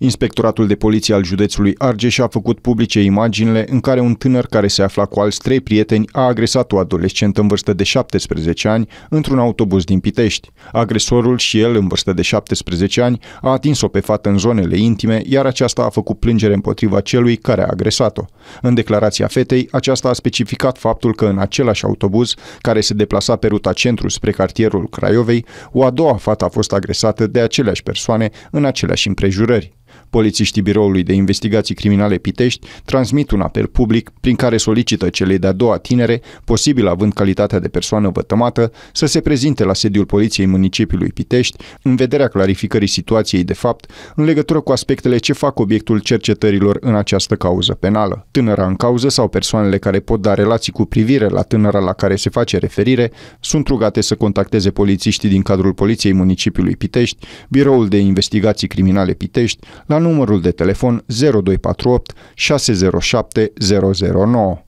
Inspectoratul de poliție al județului Argeș a făcut publice imaginile în care un tânăr care se afla cu alți trei prieteni a agresat o adolescentă în vârstă de 17 ani într-un autobuz din Pitești. Agresorul și el, în vârstă de 17 ani, a atins-o pe fată în zonele intime, iar aceasta a făcut plângere împotriva celui care a agresat-o. În declarația fetei, aceasta a specificat faptul că în același autobuz, care se deplasa pe ruta centru spre cartierul Craiovei, o a doua fată a fost agresată de aceleași persoane în aceleași împrejurări. Polițiștii Biroului de Investigații Criminale Pitești transmit un apel public prin care solicită celei de-a doua tinere, posibil având calitatea de persoană vătămată, să se prezinte la sediul Poliției Municipiului Pitești în vederea clarificării situației de fapt în legătură cu aspectele ce fac obiectul cercetărilor în această cauză penală. Tânăra în cauză sau persoanele care pot da relații cu privire la tânăra la care se face referire sunt rugate să contacteze polițiștii din cadrul Poliției Municipiului Pitești, Biroul de Investigații Criminale Pitești, la numărul de telefon 0248 607 009.